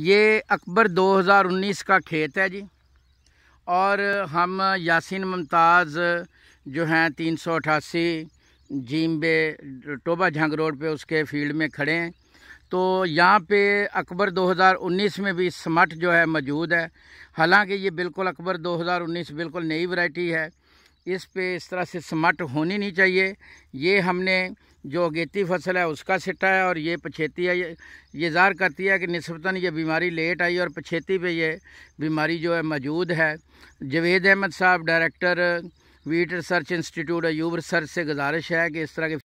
ये अकबर 2019 का खेत है जी और हम यासिन मुमताज़ जो हैं तीन सौ अठासी जीम बे टोबा झंग रोड पे उसके फील्ड में खड़े हैं तो यहाँ पे अकबर 2019 में भी समट जो है मौजूद है हालांकि ये बिल्कुल अकबर 2019 बिल्कुल नई वैरायटी है इस पे इस तरह से समट होनी नहीं चाहिए ये हमने जो अगेती फसल है उसका सिट्टा है और ये पछेती है ये ज़ाहिर करती है कि नस्बता ये बीमारी लेट आई और पछेती पे ये बीमारी जो है मौजूद है जवेद अहमद साहब director wheat research institute Ayub research से गुजारिश है कि इस तरह के